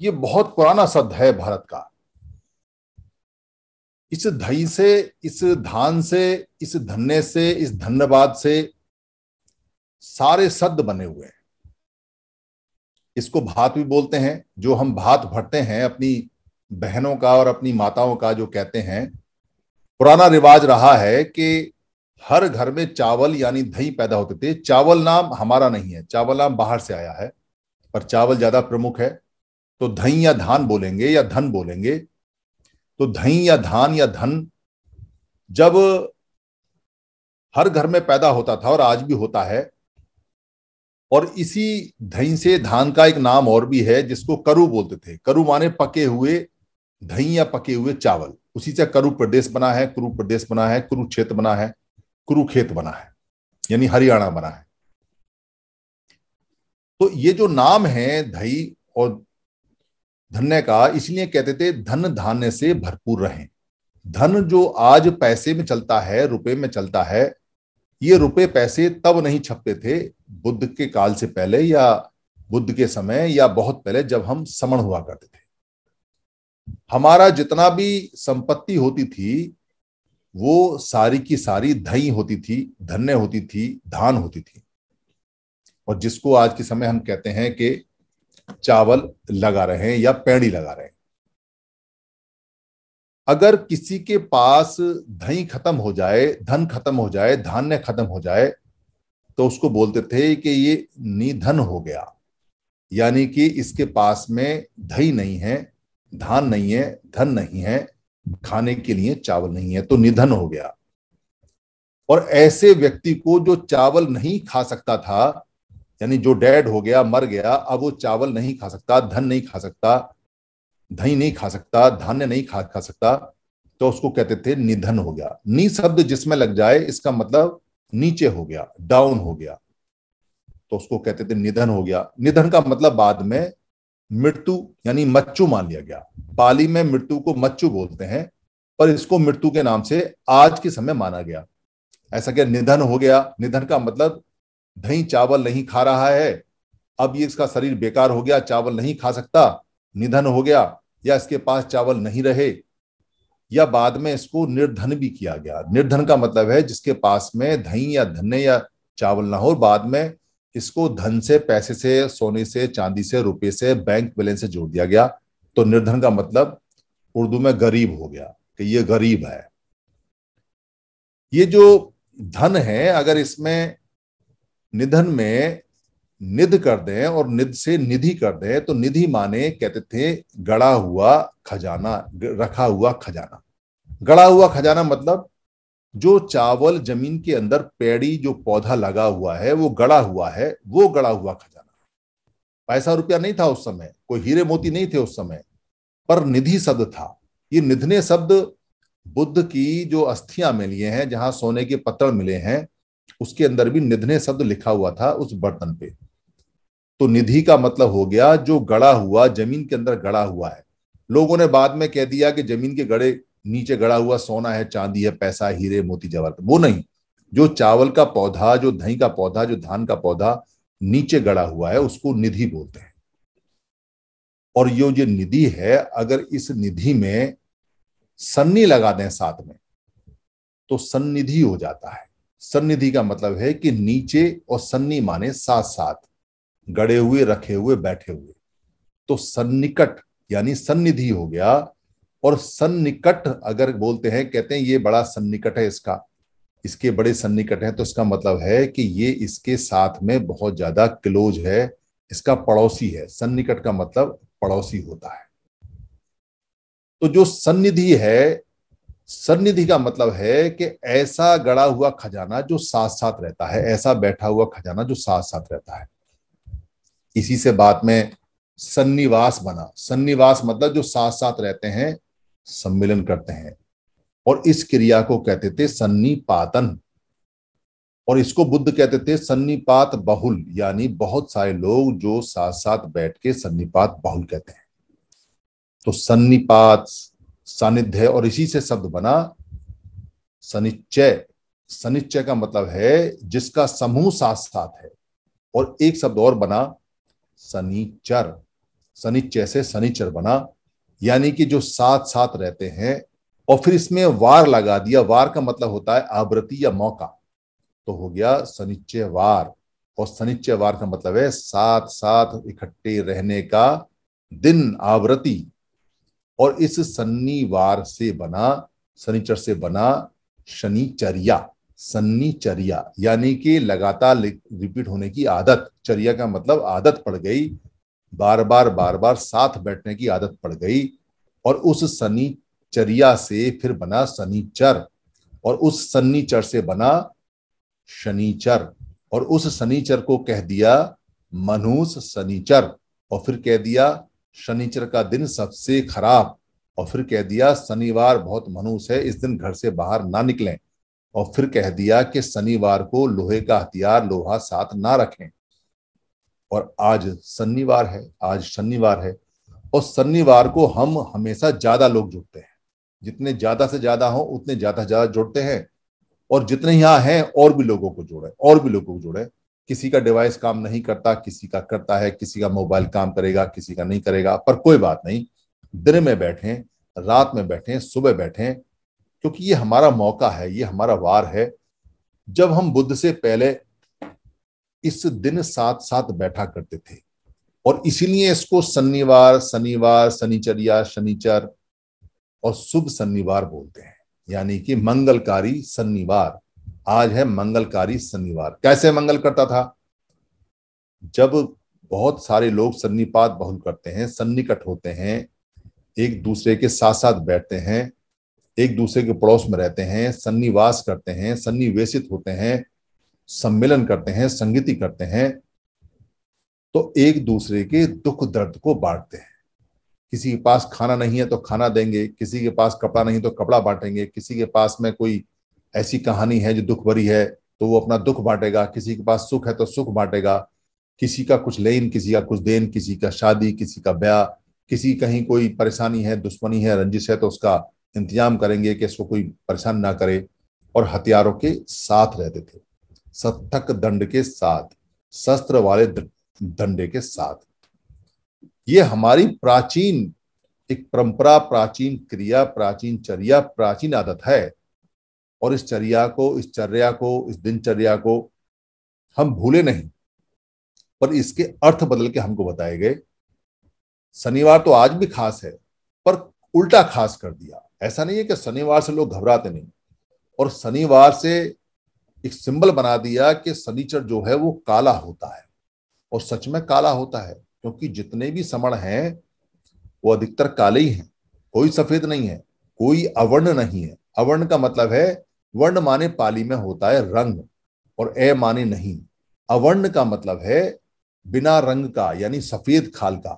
ये बहुत पुराना शब्द है भारत का इस धई से इस धान से इस धन्य से इस धन्यवाद से सारे शब्द बने हुए हैं इसको भात भी बोलते हैं जो हम भात भरते हैं अपनी बहनों का और अपनी माताओं का जो कहते हैं पुराना रिवाज रहा है कि हर घर में चावल यानी दही पैदा होते थे चावल नाम हमारा नहीं है चावल नाम बाहर से आया है पर चावल ज्यादा प्रमुख है तो धई या धान बोलेंगे या धन बोलेंगे तो धई या धान या धन जब हर घर में पैदा होता था और आज भी होता है और इसी धई से धान का एक नाम और भी है जिसको करु बोलते थे करु माने पके हुए धई या पके हुए चावल उसी से करु प्रदेश बना है कुरु प्रदेश बना है कुरु क्षेत्र बना है कुरुखेत बना है यानी हरियाणा बना है तो ये जो नाम है धई और धन्य का इसलिए कहते थे धन धान्य से भरपूर रहें धन जो आज पैसे में चलता है रुपए में चलता है ये रुपए पैसे तब नहीं छपते थे बुद्ध के काल से पहले या बुद्ध के समय या बहुत पहले जब हम समण हुआ करते थे हमारा जितना भी संपत्ति होती थी वो सारी की सारी धई होती थी धन्य होती थी धान होती थी और जिसको आज के समय हम कहते हैं कि चावल लगा रहे हैं या पेड़ी लगा रहे हैं अगर किसी के पास धई खत्म हो जाए धन खत्म हो जाए धान्य खत्म हो जाए तो उसको बोलते थे कि ये निधन हो गया यानी कि इसके पास में धई नहीं है धान नहीं है धन नहीं है खाने के लिए चावल नहीं है तो निधन हो गया और ऐसे व्यक्ति को जो चावल नहीं खा सकता था यानी जो डेड हो गया मर गया अब वो चावल नहीं खा सकता धन नहीं खा सकता दही नहीं खा सकता धान्य नहीं खा खा सकता तो उसको कहते थे निधन हो गया नी शब्द जिसमें लग जाए इसका मतलब नीचे हो गया डाउन हो गया तो उसको कहते थे निधन हो गया निधन का मतलब बाद में मृत्यु यानी मच्छु मान लिया गया पाली में मृत्यु को मच्छु बोलते हैं पर इसको मृत्यु के नाम से आज के समय माना गया ऐसा क्या निधन हो गया निधन का मतलब दही चावल नहीं खा रहा है अब ये इसका शरीर बेकार हो गया चावल नहीं खा सकता निधन हो गया या इसके पास चावल नहीं रहे या बाद में इसको निर्धन भी किया गया निर्धन का मतलब है जिसके पास में दही या धने या चावल ना हो बाद में इसको धन से पैसे से सोने से चांदी से रुपए से बैंक बैलेंस से जोड़ दिया गया तो निर्धन का मतलब उर्दू में गरीब हो गया कि ये गरीब है ये जो धन है अगर इसमें निधन में निध कर दें और निध से निधि कर दें तो निधि माने कहते थे गड़ा हुआ खजाना रखा हुआ खजाना गड़ा हुआ खजाना मतलब जो चावल जमीन के अंदर पेड़ी जो पौधा लगा हुआ है वो गड़ा हुआ है वो गड़ा हुआ खजाना पैसा रुपया नहीं था उस समय कोई हीरे मोती नहीं थे उस समय पर निधि शब्द था ये निधने शब्द बुद्ध की जो अस्थियां मिली हैं जहां सोने के पत्थर मिले हैं उसके अंदर भी निधने शब्द लिखा हुआ था उस बर्तन पे तो निधि का मतलब हो गया जो गड़ा हुआ जमीन के अंदर गड़ा हुआ है लोगों ने बाद में कह दिया कि जमीन के गड़े नीचे गड़ा हुआ सोना है चांदी है पैसा हीरे मोती जवर वो नहीं जो चावल का पौधा जो दही का पौधा जो धान का पौधा नीचे गड़ा हुआ है उसको निधि बोलते हैं और यो जो निधि है अगर इस निधि में सन्नी लगा दें साथ में तो सन्निधि हो जाता है सन्निधि का मतलब है कि नीचे और सन्नी माने साथ साथ गड़े हुए रखे हुए बैठे हुए तो सन्निकट यानी सन्निधि हो गया और सन्निकट अगर बोलते हैं कहते हैं ये बड़ा सन्निकट है इसका इसके बड़े सन्निकट है तो इसका मतलब है कि ये इसके साथ में बहुत ज्यादा क्लोज है इसका पड़ोसी है सन्निकट का मतलब पड़ोसी होता है तो जो सन्निधि है सन्निधि का मतलब है कि ऐसा गड़ा हुआ खजाना जो साथ साथ रहता है ऐसा बैठा हुआ खजाना जो साथ साथ रहता है इसी से बात में सन्निवास बना सन्निवास मतलब जो साथ साथ रहते हैं सम्मिलन करते हैं और इस क्रिया को कहते थे सन्निपातन और इसको बुद्ध कहते थे सन्निपात बहुल यानी बहुत सारे लोग जो साथ साथ बैठ के सन्निपात बहुल कहते हैं तो सन्निपात सानिध्य और इसी से शब्द बना सनिच्चय सनिच्चय का मतलब है जिसका समूह साथ साथ है और एक शब्द और बना सनिचर सनिच्चय से सनिचर बना यानी कि जो साथ साथ रहते हैं और फिर इसमें वार लगा दिया वार का मतलब होता है आवृत्ति या मौका तो हो गया सनिच्चय वार और सनिच्चय वार का मतलब है साथ साथ इकट्ठे रहने का दिन आवृत्ति और इस सन्निवार से बना शनिचर से बना शनिचर्या सन्निचर्या यानी कि लगातार रिपीट होने की आदत चर्या का मतलब आदत पड़ गई बार बार बार बार साथ बैठने की आदत पड़ गई और उस शनिचर्या से फिर बना शनिचर और उस शनिचर से बना शनिचर और उस शनिचर को कह दिया मनुष्य शनिचर और फिर कह दिया शनिचर का दिन सबसे खराब और फिर कह दिया शनिवार बहुत मनुष है इस दिन घर से बाहर ना निकलें और फिर कह दिया कि शनिवार को लोहे का हथियार लोहा साथ ना रखें और आज शनिवार है आज शनिवार है और शनिवार को हम हमेशा ज्यादा लोग जुड़ते हैं जितने ज्यादा से ज्यादा हो उतने ज्यादा ज्यादा जुड़ते हैं और जितने यहां हैं और भी लोगों को जोड़े और भी लोगों को जोड़े किसी का डिवाइस काम नहीं करता किसी का करता है किसी का मोबाइल काम करेगा किसी का नहीं करेगा पर कोई बात नहीं दिन में बैठें रात में बैठें सुबह बैठें क्योंकि ये हमारा मौका है ये हमारा वार है जब हम बुद्ध से पहले इस दिन साथ साथ बैठा करते थे और इसीलिए इसको शनिवार शनिवार शनिचर्या शनिचर और शुभ शनिवार बोलते हैं यानी कि मंगलकारी शनिवार आज है मंगलकारी शनिवार कैसे मंगल करता था जब बहुत सारे लोग सन्निपात बहुल करते हैं सन्निकट होते हैं एक दूसरे के साथ साथ बैठते हैं एक दूसरे के पड़ोस में रहते हैं सन्निवास करते हैं सन्निवेशित होते हैं सम्मेलन करते हैं संगीति करते हैं तो एक दूसरे के दुख दर्द को बांटते हैं किसी के पास खाना नहीं है तो खाना देंगे किसी के पास कपड़ा नहीं तो कपड़ा बांटेंगे किसी के पास में कोई ऐसी कहानी है जो दुख भरी है तो वो अपना दुख बांटेगा किसी के पास सुख है तो सुख बांटेगा किसी का कुछ लेन किसी का कुछ देन किसी का शादी किसी का ब्याह किसी कहीं कोई परेशानी है दुश्मनी है रंजिश है तो उसका इंतजाम करेंगे कि इसको कोई परेशान ना करे और हथियारों के साथ रहते थे सत्थक दंड के साथ शस्त्र वाले दंडे के साथ ये हमारी प्राचीन एक परंपरा प्राचीन क्रिया प्राचीन चर्या प्राचीन आदत है और इस चर्या को इस चर्या को इस दिनचर्या को हम भूले नहीं पर इसके अर्थ बदल के हमको बताए गए शनिवार तो आज भी खास है पर उल्टा खास कर दिया ऐसा नहीं है कि शनिवार से लोग घबराते नहीं और शनिवार से एक सिंबल बना दिया कि शनिचर जो है वो काला होता है और सच में काला होता है क्योंकि जितने भी समण हैं वो अधिकतर काले ही हैं कोई सफेद नहीं है कोई अवर्ण नहीं है अवर्ण का मतलब है वर्ण माने पाली में होता है रंग और ए माने नहीं अवर्ण का मतलब है बिना रंग का यानी सफेद खाल का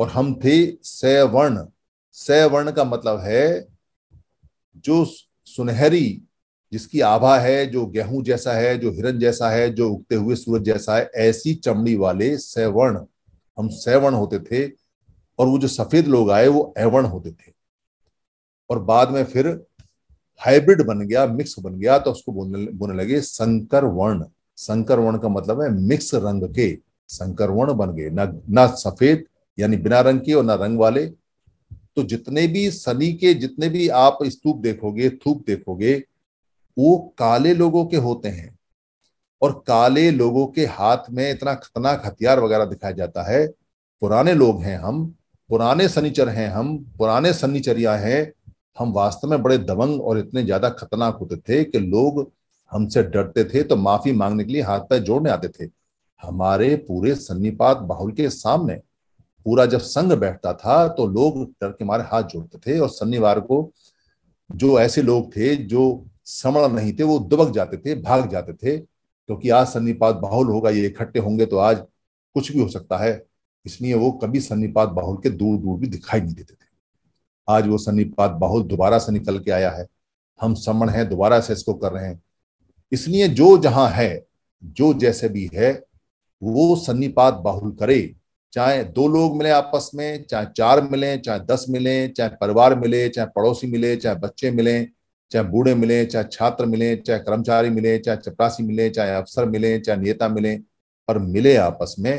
और हम थे सवर्ण सवर्ण का मतलब है जो सुनहरी जिसकी आभा है जो गेहूं जैसा है जो हिरण जैसा है जो उगते हुए सूरज जैसा है ऐसी चमड़ी वाले सवर्ण हम सवर्ण होते थे और वो जो सफेद लोग आए वो एवर्ण होते थे और बाद में फिर हाइब्रिड बन गया मिक्स बन गया तो उसको बोलने बोलने लगे संकर वर्ण संकर वर्ण का मतलब है मिक्स रंग के संकर वर्ण बन गए ना ना सफेद यानी बिना रंग के और ना रंग वाले तो जितने भी सनी के जितने भी आप स्तूप देखोगे थूप देखोगे वो काले लोगों के होते हैं और काले लोगों के हाथ में इतना खतरनाक हथियार वगैरह दिखाया जाता है पुराने लोग हैं हम पुराने सनीचर हैं हम पुराने सनीचरिया हैं हम वास्तव में बड़े दबंग और इतने ज्यादा खतरनाक होते थे कि लोग हमसे डरते थे तो माफी मांगने के लिए हाथ पैर जोड़ने आते थे हमारे पूरे सन्नीपात बाहुल के सामने पूरा जब संग बैठता था तो लोग डर के मारे हाथ जोड़ते थे और शनिवार को जो ऐसे लोग थे जो समण नहीं थे वो दुबक जाते थे भाग जाते थे क्योंकि तो आज सन्नीपात बाहुल होगा ये इकट्ठे होंगे तो आज कुछ भी हो सकता है इसलिए वो कभी सन्नीपात बाहुल के दूर दूर भी दिखाई नहीं देते थे आज वो सन्निपात बहुत दोबारा से निकल के आया है हम समण हैं दोबारा से इसको कर रहे हैं इसलिए जो जहां है जो जैसे भी है वो सन्निपात बाहुल करे चाहे दो लोग मिले आपस में चाहे चार मिले चाहे दस मिले चाहे परिवार मिले चाहे पड़ोसी मिले चाहे बच्चे मिले चाहे बूढ़े मिले चाहे छात्र मिले चाहे कर्मचारी मिले चाहे चपरासी मिले चाहे अफसर मिले चाहे नेता मिले पर मिले आपस में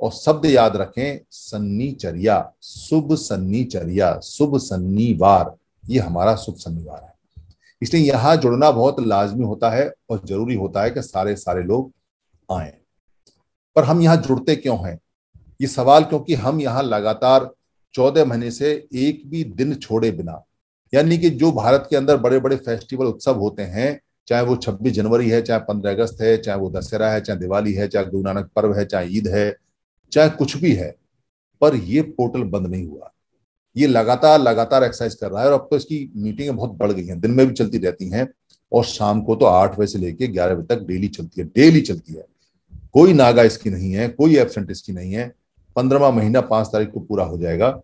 और शब्द याद रखें सन्नीचर्या शुभ सन्नीचर्या शुभ सन्नीवार ये हमारा शुभ सन्नीवार है इसलिए यहां जुड़ना बहुत लाजमी होता है और जरूरी होता है कि सारे सारे लोग आए पर हम यहां जुड़ते क्यों हैं ये सवाल क्योंकि हम यहाँ लगातार चौदह महीने से एक भी दिन छोड़े बिना यानी कि जो भारत के अंदर बड़े बड़े फेस्टिवल उत्सव होते हैं चाहे वो 26 जनवरी है चाहे 15 अगस्त है चाहे वो दशहरा है चाहे दिवाली है चाहे गुरु नानक पर्व है चाहे ईद है चाहे कुछ भी है पर ये पोर्टल बंद नहीं हुआ ये लगातार लगातार एक्सरसाइज कर रहा है और अब तो इसकी मीटिंगें बहुत बढ़ गई हैं दिन में भी चलती रहती हैं और शाम को तो आठ बजे से लेकर ग्यारह बजे तक डेली चलती है डेली चलती है कोई नागा इसकी नहीं है कोई एबसेंट इसकी नहीं है पंद्रहवा महीना पांच तारीख को पूरा हो जाएगा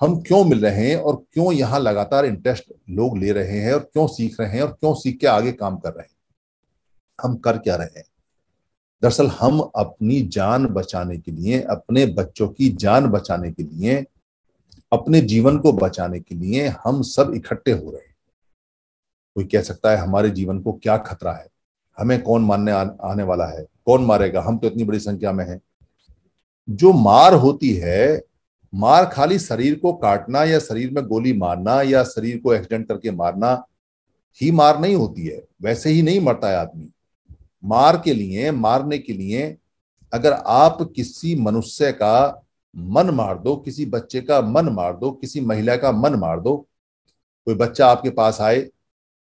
हम क्यों मिल रहे हैं और क्यों यहाँ लगातार इंटरेस्ट लोग ले रहे हैं और क्यों सीख रहे हैं और क्यों सीख के आगे काम कर रहे हैं हम कर क्या रहे हैं दरअसल हम अपनी जान बचाने के लिए अपने बच्चों की जान बचाने के लिए अपने जीवन को बचाने के लिए हम सब इकट्ठे हो रहे हैं कोई कह सकता है हमारे जीवन को क्या खतरा है हमें कौन मानने आ, आने वाला है कौन मारेगा हम तो इतनी बड़ी संख्या में हैं जो मार होती है मार खाली शरीर को काटना या शरीर में गोली मारना या शरीर को एक्सीडेंट करके मारना ही मार नहीं होती है वैसे ही नहीं मरता है आदमी मार के लिए मारने के लिए अगर आप किसी मनुष्य का मन मार दो किसी बच्चे का मन मार दो किसी महिला का मन मार दो कोई बच्चा आपके पास आए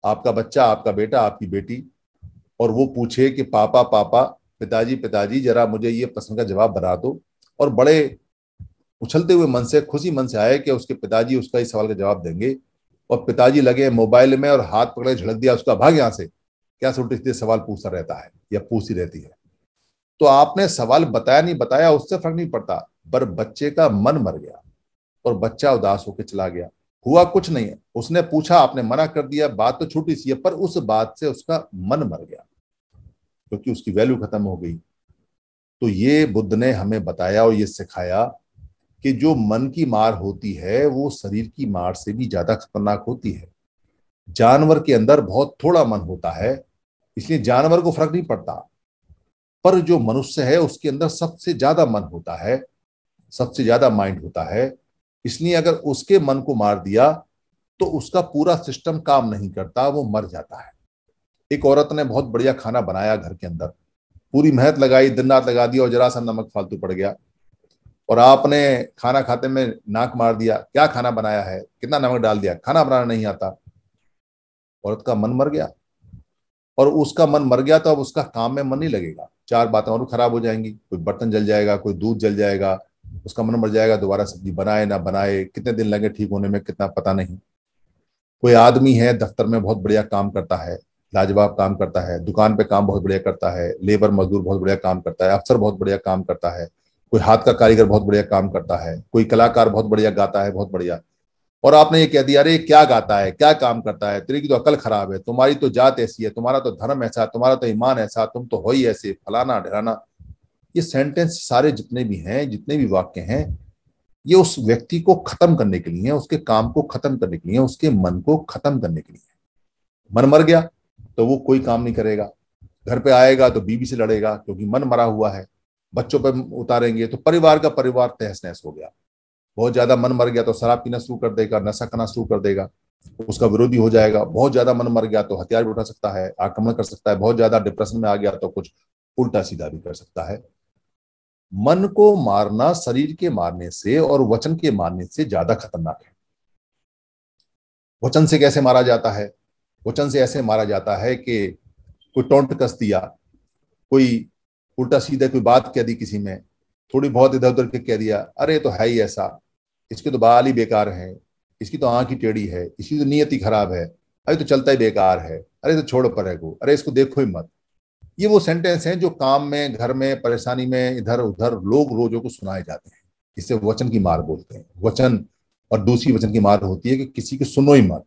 आपका बच्चा आपका बेटा आपकी बेटी और वो पूछे कि पापा पापा पिताजी पिताजी जरा मुझे ये प्रश्न का जवाब बना दो और बड़े उछलते हुए मन से खुशी मन से आए कि उसके पिताजी उसका इस सवाल का जवाब देंगे और पिताजी लगे मोबाइल में और हाथ पकड़े झड़क दिया उसका भाग यहां से क्या सोल्टी से सवाल पूछता रहता है या पूछती रहती है तो आपने सवाल बताया नहीं बताया उससे फर्क नहीं पड़ता पर बच्चे का मन मर गया और बच्चा उदास होकर चला गया हुआ कुछ नहीं है उसने पूछा आपने मना कर दिया बात तो छोटी सी है पर उस बात से उसका मन मर गया क्योंकि उसकी वैल्यू खत्म हो गई तो ये बुद्ध ने हमें बताया और ये सिखाया कि जो मन की मार होती है वो शरीर की मार से भी ज्यादा खतरनाक होती है जानवर के अंदर बहुत थोड़ा मन होता है इसलिए जानवर को फर्क नहीं पड़ता पर जो मनुष्य है उसके अंदर सबसे ज्यादा मन होता है सबसे ज्यादा माइंड होता है इसलिए अगर उसके मन को मार दिया तो उसका पूरा सिस्टम काम नहीं करता वो मर जाता है एक औरत ने बहुत बढ़िया खाना बनाया घर के अंदर पूरी मेहनत लगाई दिन रात लगा दिया और जरा सा नमक फालतू पड़ गया और आपने खाना खाते में नाक मार दिया क्या खाना बनाया है कितना नमक डाल दिया खाना बनाना नहीं आता औरत का मन मर गया और उसका मन मर गया तो अब उसका काम में मन नहीं लगेगा चार बातें और खराब हो जाएंगी कोई बर्तन जल जाएगा कोई दूध जल जाएगा उसका मन मर जाएगा दोबारा सब्जी बनाए ना बनाए कितने दिन लगे ठीक होने में कितना पता नहीं कोई आदमी है दफ्तर में बहुत बढ़िया काम करता है लाजवाब काम करता है दुकान पे काम बहुत बढ़िया करता है लेबर मजदूर बहुत बढ़िया काम करता है अफसर बहुत बढ़िया काम करता है कोई हाथ का कारीगर बहुत बढ़िया काम करता है कोई कलाकार बहुत बढ़िया गाता है बहुत बढ़िया और आपने ये कह दिया अरे क्या गाता है क्या काम करता है तेरी की तो अकल खराब है तुम्हारी तो जात ऐसी है तुम्हारा तो धर्म ऐसा है तुम्हारा तो ईमान ऐसा तुम तो हो ही ऐसे फलाना ढराना ये सेंटेंस सारे जितने भी हैं जितने भी वाक्य हैं ये उस व्यक्ति को खत्म करने के लिए है उसके काम को खत्म करने के लिए उसके मन को खत्म करने के लिए मन मर गया तो वो कोई काम नहीं करेगा घर पे आएगा तो बीबी से लड़ेगा क्योंकि मन मरा हुआ है बच्चों पर उतारेंगे तो परिवार का परिवार तहस नहस हो गया बहुत ज्यादा मन मर गया तो शराब पीना शुरू कर देगा नशा करना शुरू कर देगा उसका विरोधी हो जाएगा बहुत ज्यादा मन मर गया तो हथियार भी उठा सकता है आक्रमण कर सकता है बहुत ज्यादा डिप्रेशन में आ गया तो कुछ उल्टा सीधा भी कर सकता है मन को मारना शरीर के मारने से और वचन के मारने से ज्यादा खतरनाक है वचन से कैसे मारा जाता है वचन से ऐसे मारा जाता है कि कोई टोंट कस दिया कोई उल्टा सीधा कोई बात कह दी किसी में थोड़ी बहुत इधर उधर के कह दिया अरे तो है ही ऐसा इसके तो बाल ही बेकार हैं इसकी तो आंख ही टेढ़ी है इसकी तो नीयत ही खराब है अरे तो चलता ही बेकार है अरे तो छोड़ो पर है को अरे इसको देखो ही मत ये वो सेंटेंस हैं जो काम में घर में परेशानी में इधर उधर लोग रोजों को सुनाए जाते हैं इससे वचन की मार बोलते हैं वचन और दूसरी वचन की मार होती है कि किसी की सुनो ही मत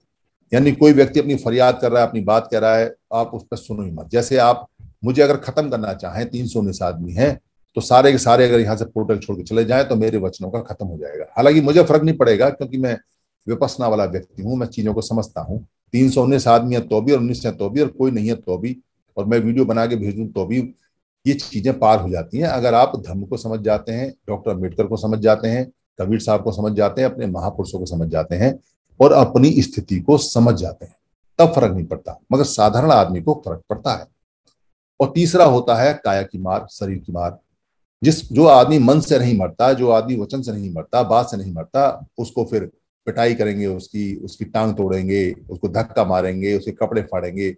यानी कोई व्यक्ति अपनी फरियाद कर रहा है अपनी बात कर रहा है आप उस पर सुनो ही मत जैसे आप मुझे अगर खत्म करना चाहें तीन सौ उन्नीस आदमी हैं तो सारे के सारे अगर यहाँ से पोर्टल छोड़ के चले जाएं तो मेरे वचनों का खत्म हो जाएगा हालांकि मुझे फर्क नहीं पड़ेगा क्योंकि मैं विपसना वाला व्यक्ति हूँ मैं चीजों को समझता हूँ तीन सौ उन्नीस आदमी है तो भी और उन्नीस है तो भी और कोई नहीं है तो भी और मैं वीडियो बना के भेज दूँ तो भी ये चीजें पार हो जाती हैं अगर आप धर्म को समझ जाते हैं डॉक्टर अम्बेडकर को समझ जाते हैं कबीर साहब को समझ जाते हैं अपने महापुरुषों को समझ जाते हैं और अपनी स्थिति को समझ जाते हैं तब फर्क नहीं पड़ता मगर साधारण आदमी को फर्क पड़ता है और तीसरा होता है काया की मार शरीर की मार जिस जो आदमी मन से नहीं मरता जो आदमी वचन से नहीं मरता बात से नहीं मरता उसको फिर पिटाई करेंगे उसकी उसकी टांग तोड़ेंगे उसको धक्का मारेंगे उसके कपड़े फाड़ेंगे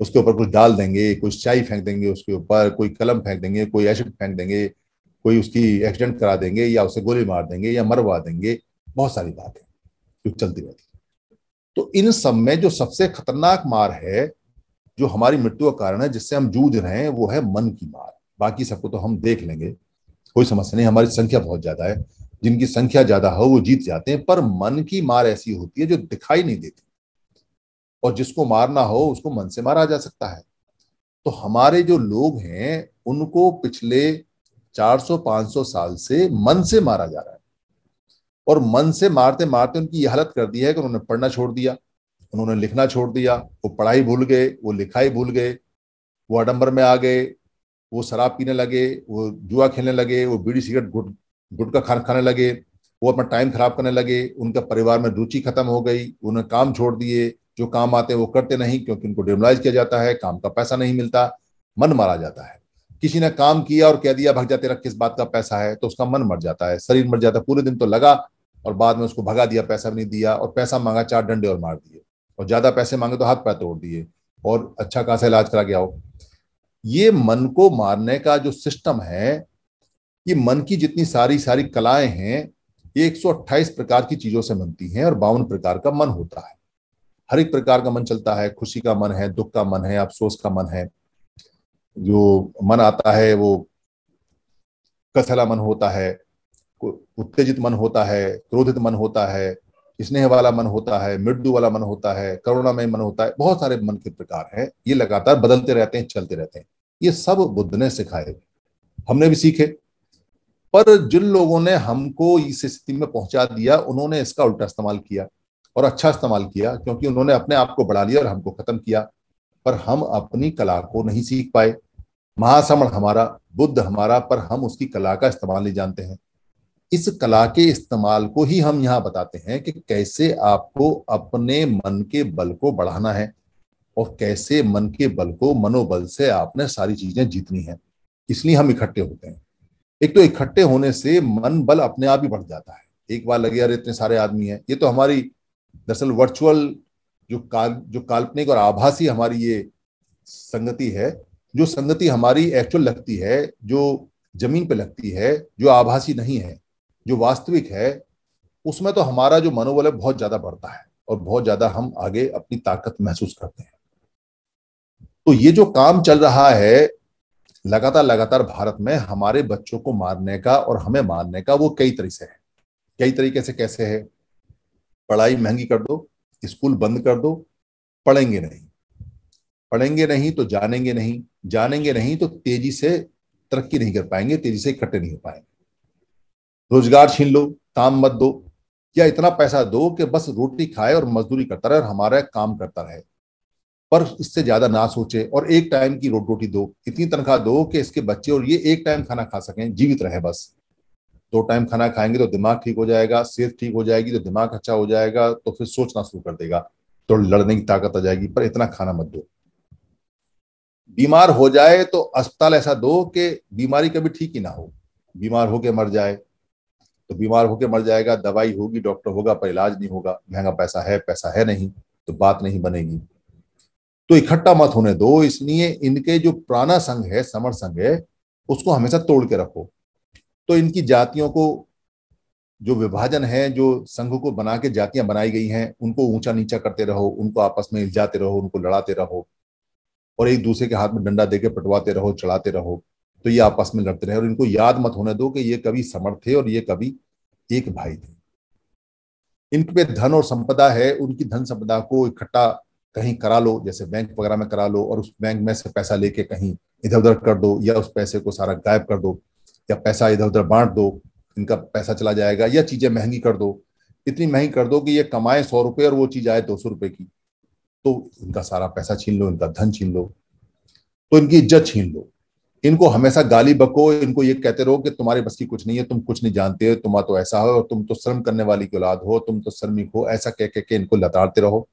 उसके ऊपर कुछ डाल देंगे कुछ चाय फेंक देंगे उसके ऊपर कोई कलम फेंक देंगे कोई एसिड फेंक देंगे कोई उसकी एक्सीडेंट करा देंगे या उसे गोली मार देंगे या मरवा देंगे बहुत सारी बातें जो चलती रहती तो इन सब में जो सबसे खतरनाक मार है जो हमारी मृत्यु का कारण है जिससे हम जूझ रहे हैं वो है मन की मार बाकी सबको तो हम देख लेंगे कोई समस्या नहीं हमारी संख्या बहुत ज्यादा है जिनकी संख्या ज्यादा हो वो जीत जाते हैं पर मन की मार ऐसी होती है जो दिखाई नहीं देती और जिसको मारना हो उसको मन से मारा जा सकता है तो हमारे जो लोग हैं उनको पिछले 400-500 साल से मन से मारा जा रहा है और मन से मारते मारते उनकी यह हालत कर दी है कि उन्होंने पढ़ना छोड़ दिया उन्होंने लिखना छोड़ दिया वो पढ़ाई भूल गए वो लिखाई भूल गए वो आडम्बर में आ गए वो शराब पीने लगे वो जुआ खेलने लगे वो बीड़ी सिगरेट गुट गुटका खाना खाने लगे वो अपना टाइम खराब करने लगे उनका परिवार में रुचि खत्म हो गई उन्हें काम छोड़ दिए जो काम आते हैं वो करते नहीं क्योंकि उनको डिमोलाइज किया जाता है काम का पैसा नहीं मिलता मन मारा जाता है किसी ने काम किया और कह दिया भग जाते रख किस बात का पैसा है तो उसका मन मर जाता है शरीर मर जाता है पूरे दिन तो लगा और बाद में उसको भगा दिया पैसा भी नहीं दिया और पैसा मांगा चार डंडे और मार दिए और ज्यादा पैसे मांगे तो हाथ पैर तोड़ दिए और अच्छा खासा इलाज करा गया हो ये मन को मारने का जो सिस्टम है ये मन की जितनी सारी सारी कलाएं हैं ये एक प्रकार की चीजों से बनती हैं और बावन प्रकार का मन होता है हर एक प्रकार का मन चलता है खुशी का मन है दुख का मन है अफसोस का मन है जो मन आता है वो कसला मन होता है उत्तेजित मन होता है क्रोधित मन होता है स्नेह वाला मन होता है मृदु वाला मन होता है करुणामय मन होता है बहुत सारे मन के प्रकार हैं ये लगातार बदलते रहते हैं चलते रहते हैं ये सब बुद्ध ने सिखाए हमने भी सीखे पर जिन लोगों ने हमको इस स्थिति में पहुंचा दिया उन्होंने इसका उल्टा इस्तेमाल किया और अच्छा इस्तेमाल किया क्योंकि उन्होंने अपने आप को बढ़ा लिया और हमको खत्म किया पर हम अपनी कला को नहीं सीख पाए महासमण हमारा बुद्ध हमारा पर हम उसकी कला का इस्तेमाल नहीं जानते हैं इस कला के इस्तेमाल को ही हम यहां बताते हैं कि कैसे आपको अपने मन के बल को बढ़ाना है और कैसे मन के बल को मनोबल से आपने सारी चीजें जीतनी है इसलिए हम इकट्ठे होते हैं एक तो इकट्ठे होने से मन बल अपने आप ही बढ़ जाता है एक बार लगे अरे इतने सारे आदमी हैं ये तो हमारी दरअसल वर्चुअल जो काल जो काल्पनिक और आभासी हमारी ये संगति है जो संगति हमारी एक्चुअल लगती है जो जमीन पे लगती है जो आभासी नहीं है जो वास्तविक है उसमें तो हमारा जो मनोबल है बहुत ज्यादा बढ़ता है और बहुत ज्यादा हम आगे अपनी ताकत महसूस करते हैं तो ये जो काम चल रहा है लगातार लगातार भारत में हमारे बच्चों को मारने का और हमें मारने का वो कई तरीके से है कई तरीके से कैसे है पढ़ाई महंगी कर दो स्कूल बंद कर दो पढ़ेंगे नहीं पढ़ेंगे नहीं तो जानेंगे नहीं जानेंगे नहीं तो तेजी से तरक्की नहीं कर पाएंगे तेजी से इकट्ठे नहीं हो पाएंगे रोजगार छीन लो काम मत दो या इतना पैसा दो कि बस रोटी खाए और मजदूरी करता रहे और हमारा काम करता रहे पर इससे ज्यादा ना सोचे और एक टाइम की रोटी दो इतनी तनख्वाह दो कि इसके बच्चे और ये एक टाइम खाना खा सकें जीवित रहे बस दो टाइम खाना खाएंगे तो दिमाग ठीक हो जाएगा सेहत ठीक हो जाएगी तो दिमाग अच्छा हो जाएगा तो फिर सोचना शुरू कर देगा तो लड़ने की ताकत आ जाएगी पर इतना खाना मत दो बीमार हो जाए तो अस्पताल ऐसा दो कि बीमारी कभी ठीक ही ना हो बीमार होके मर जाए तो बीमार होके मर जाएगा दवाई होगी डॉक्टर होगा पर इलाज नहीं होगा महंगा पैसा है पैसा है नहीं तो बात नहीं बनेगी तो इकट्ठा मत होने दो इसलिए इनके जो पुराना संघ है समर संघ है उसको हमेशा तोड़ के रखो तो इनकी जातियों को जो विभाजन है जो संघ को बना के जातियां बनाई गई हैं उनको ऊंचा नीचा करते रहो उनको आपस में इल्जाते रहो उनको लड़ाते रहो और एक दूसरे के हाथ में डंडा देके पटवाते रहो चढ़ाते रहो तो ये आपस में लड़ते रहे और इनको याद मत होने दो कि ये कभी समर्थ थे और ये कभी एक भाई थे इनके पे धन और संपदा है उनकी धन संपदा को इकट्ठा कहीं करा लो जैसे बैंक वगैरह में करा लो और उस बैंक में से पैसा लेके कहीं इधर उधर कर दो या उस पैसे को सारा गायब कर दो या पैसा इधर उधर बांट दो इनका पैसा चला जाएगा या चीजें महंगी कर दो इतनी महंगी कर दो कि ये कमाए सौ रुपये और वो चीज आए दो सौ रुपये की तो इनका सारा पैसा छीन लो इनका धन छीन लो तो इनकी इज्जत छीन लो इनको हमेशा गाली बको इनको ये कहते रहो कि तुम्हारे बस की कुछ नहीं है तुम कुछ नहीं जानते हो तुम्हारा तो ऐसा हो और तुम तो श्रम करने वाली की औलाद हो तुम तो श्रमिक हो ऐसा कह कह के इनको लताड़ते रहो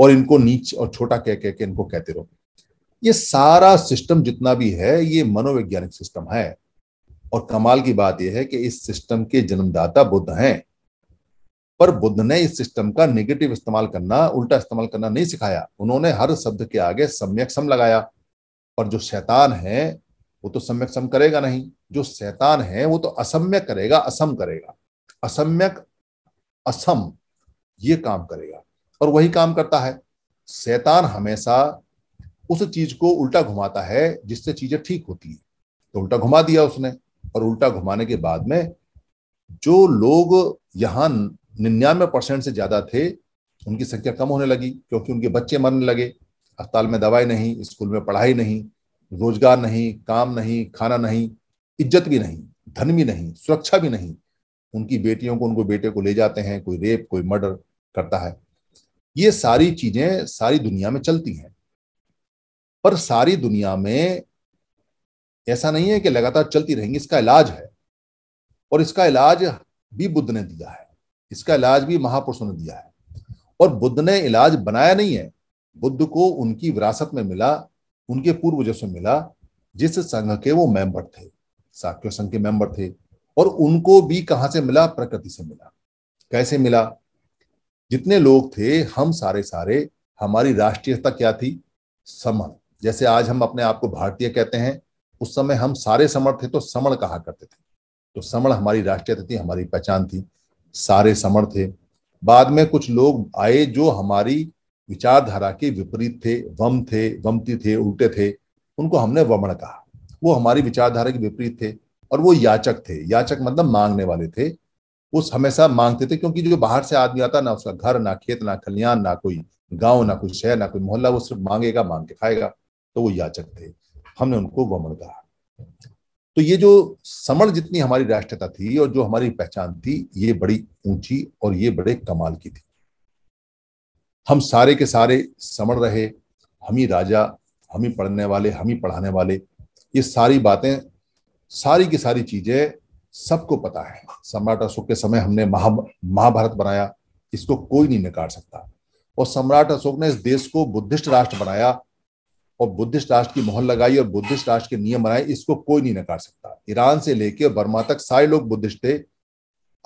और इनको नीच और छोटा कह कह के इनको कहते रहो ये सारा सिस्टम जितना भी है ये मनोवैज्ञानिक सिस्टम है और कमाल की बात यह है कि इस सिस्टम के जन्मदाता बुद्ध हैं पर बुद्ध ने इस सिस्टम का नेगेटिव इस्तेमाल करना उल्टा इस्तेमाल करना नहीं सिखाया उन्होंने हर शब्द के आगे सम्यक सम लगाया पर जो शैतान है वो तो सम्यक सम करेगा नहीं जो शैतान है वो तो असम्यक करेगा असम करेगा असम्यक असम ये काम करेगा और वही काम करता है शैतान हमेशा उस चीज को उल्टा घुमाता है जिससे चीजें ठीक होती है तो उल्टा घुमा दिया उसने और उल्टा घुमाने के बाद में जो लोग यहाँ निन्यानवे परसेंट से ज्यादा थे उनकी संख्या कम होने लगी क्योंकि उनके बच्चे मरने लगे अस्पताल में दवाई नहीं स्कूल में पढ़ाई नहीं रोजगार नहीं काम नहीं खाना नहीं इज्जत भी नहीं धन भी नहीं सुरक्षा भी नहीं उनकी बेटियों को उनको बेटे को ले जाते हैं कोई रेप कोई मर्डर करता है ये सारी चीजें सारी दुनिया में चलती हैं पर सारी दुनिया में ऐसा नहीं है कि लगातार चलती रहेंगी इसका इलाज है और इसका इलाज भी बुद्ध ने दिया है इसका इलाज भी महापुरुषों ने दिया है और बुद्ध ने इलाज बनाया नहीं है बुद्ध को उनकी विरासत में मिला उनके पूर्वजों से मिला जिस संघ के वो मेंबर थे साक्ष्य संघ के मेंबर थे और उनको भी कहां से मिला प्रकृति से मिला कैसे मिला जितने लोग थे हम सारे सारे हमारी राष्ट्रीयता क्या थी समण जैसे आज हम अपने आप को भारतीय कहते हैं उस समय हम सारे समण थे तो समण कहा करते थे तो समण हमारी राष्ट्रीयता थी हमारी पहचान थी सारे समण थे बाद में कुछ लोग आए जो हमारी विचारधारा के विपरीत थे वम थे वमती थे उल्टे थे उनको हमने वमण कहा वो हमारी विचारधारा के विपरीत थे और वो याचक थे याचक मतलब मांगने वाले थे उस हमेशा मांगते थे क्योंकि जो बाहर से आदमी आता ना उसका घर ना खेत ना खलियान ना कोई गांव ना कोई शहर ना कोई मोहल्ला वो सिर्फ मांगेगा मांग के खाएगा तो वो याचक थे हमने उनको वमन कहा तो ये जो समण जितनी हमारी राष्ट्रता थी और जो हमारी पहचान थी ये बड़ी ऊंची और ये बड़े कमाल की थी हम सारे के सारे समण रहे हम ही राजा हम ही पढ़ने वाले हम ही पढ़ाने वाले ये सारी बातें सारी की सारी चीजें सबको पता है सम्राट अशोक के समय हमने महा महाभारत बनाया इसको कोई नहीं नकार सकता और सम्राट अशोक ने इस देश को बुद्धिस्ट राष्ट्र बनाया और बुद्धिस्ट राष्ट्र की मोहर लगाई और बुद्धिस्ट राष्ट्र के नियम बनाए इसको कोई नहीं नकार सकता ईरान से लेकर बर्मा तक सारे लोग बुद्धिस्ट थे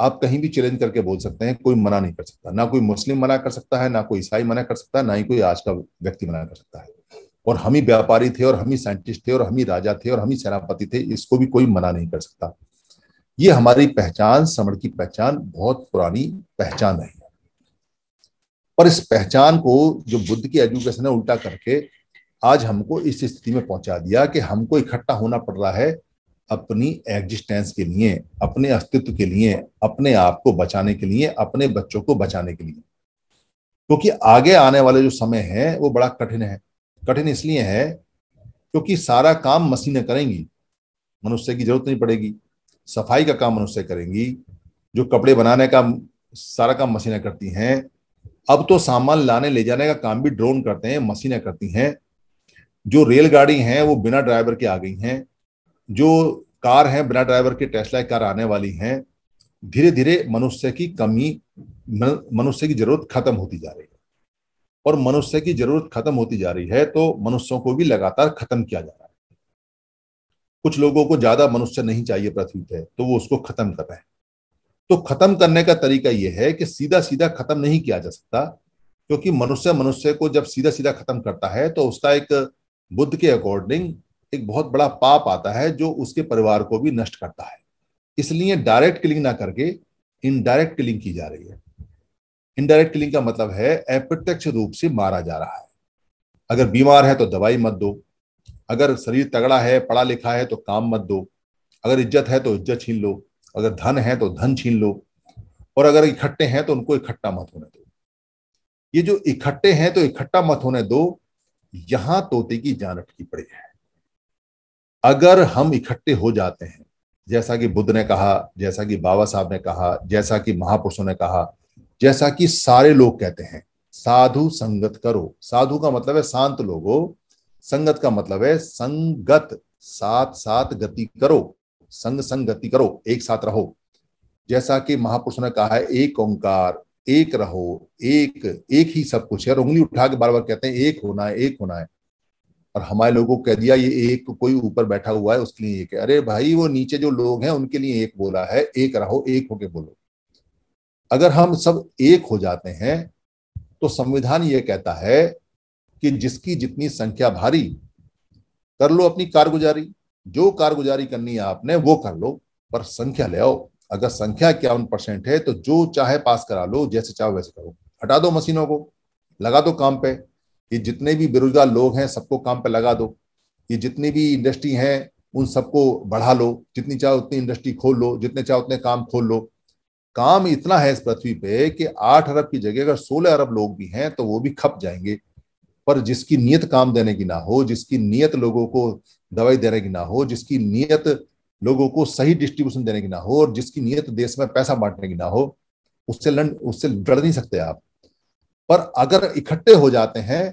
आप कहीं भी चैलेंज करके बोल सकते हैं कोई मना नहीं कर सकता ना कोई मुस्लिम मना कर सकता है ना कोई ईसाई मना कर सकता है ना ही कोई आज का व्यक्ति मना कर सकता है और हम ही व्यापारी थे और हम ही साइंटिस्ट थे और हम ही राजा थे और हम ही सेनापति थे इसको भी कोई मना नहीं कर सकता ये हमारी पहचान समण की पहचान बहुत पुरानी पहचान है पर इस पहचान को जो बुद्ध की एजुकेशन है उल्टा करके आज हमको इस स्थिति में पहुंचा दिया कि हमको इकट्ठा होना पड़ रहा है अपनी एग्जिस्टेंस के लिए अपने अस्तित्व के लिए अपने आप को बचाने के लिए अपने बच्चों को बचाने के लिए क्योंकि तो आगे आने वाले जो समय है वो बड़ा कठिन है कठिन इसलिए है क्योंकि सारा काम मशीनें करेंगी मनुष्य की जरूरत नहीं पड़ेगी सफाई का काम मनुष्य करेंगी जो कपड़े बनाने का सारा काम मशीनें करती हैं अब तो सामान लाने ले जाने का काम भी ड्रोन करते हैं मशीनें करती हैं जो रेलगाड़ी हैं वो बिना ड्राइवर के आ गई हैं जो कार हैं बिना ड्राइवर के टेस्ला कार आने वाली हैं धीरे धीरे मनुष्य की कमी मनुष्य की जरूरत खत्म होती जा रही है और मनुष्य की जरूरत खत्म होती जा रही है तो मनुष्यों को भी लगातार खत्म किया जा रहा है कुछ लोगों को ज्यादा मनुष्य नहीं चाहिए पृथ्वी पे तो वो उसको खत्म कर रहे हैं तो खत्म करने का तरीका यह है कि सीधा सीधा खत्म नहीं किया जा सकता क्योंकि मनुष्य मनुष्य को जब सीधा सीधा खत्म करता है तो उसका एक बुद्ध के अकॉर्डिंग एक बहुत बड़ा पाप आता है जो उसके परिवार को भी नष्ट करता है इसलिए डायरेक्ट किलिंग ना करके इनडायरेक्ट किलिंग की जा रही है इनडायरेक्ट किलिंग का मतलब है अप्रत्यक्ष रूप से मारा जा रहा है अगर बीमार है तो दवाई मत दो अगर शरीर तगड़ा है पढ़ा लिखा है तो काम मत दो अगर इज्जत है तो इज्जत छीन लो अगर धन है तो धन छीन लो और अगर इकट्ठे हैं तो उनको इकट्ठा मत होने दो ये जो इकट्ठे हैं तो इकट्ठा मत होने दो यहां तोते की जान अटकी पड़ी है अगर हम इकट्ठे हो जाते हैं जैसा कि बुद्ध ने कहा जैसा कि बाबा साहब ने कहा जैसा कि महापुरुषों ने कहा जैसा कि सारे लोग कहते हैं साधु संगत करो साधु का मतलब है शांत लोगों संगत का मतलब है संगत साथ साथ गति करो संग संग गति करो एक साथ रहो जैसा कि महापुरुषों ने कहा है एक ओंकार एक रहो एक एक ही सब कुछ है और उंगली उठा के बार बार कहते हैं एक होना है एक होना है और हमारे लोगों को कह दिया ये एक कोई ऊपर बैठा हुआ है उसके लिए एक है अरे भाई वो नीचे जो लोग हैं उनके लिए एक बोला है एक रहो एक होके बोलो अगर हम सब एक हो जाते हैं तो संविधान ये कहता है कि जिसकी जितनी संख्या भारी कर लो अपनी कारगुजारी जो कारगुजारी करनी है आपने वो कर लो पर संख्या ले आओ अगर संख्या इक्यावन परसेंट है तो जो चाहे पास करा लो जैसे चाहो वैसे करो हटा दो मशीनों को लगा दो काम पे ये जितने भी बेरोजगार लोग हैं सबको काम पे लगा दो ये जितनी भी इंडस्ट्री है उन सबको बढ़ा लो जितनी चाहो उतनी इंडस्ट्री खोल लो जितने चाहो उतने काम खोल लो काम इतना है इस पृथ्वी पे कि आठ अरब की जगह अगर सोलह अरब लोग भी हैं तो वो भी खप जाएंगे पर जिसकी नीयत काम देने की ना हो जिसकी नीयत लोगों को दवाई देने की ना हो जिसकी नीयत लोगों को सही डिस्ट्रीब्यूशन देने की ना हो और जिसकी नीयत देश में पैसा बांटने की ना हो उससे लड़ उससे लड़ नहीं सकते आप पर अगर इकट्ठे हो जाते हैं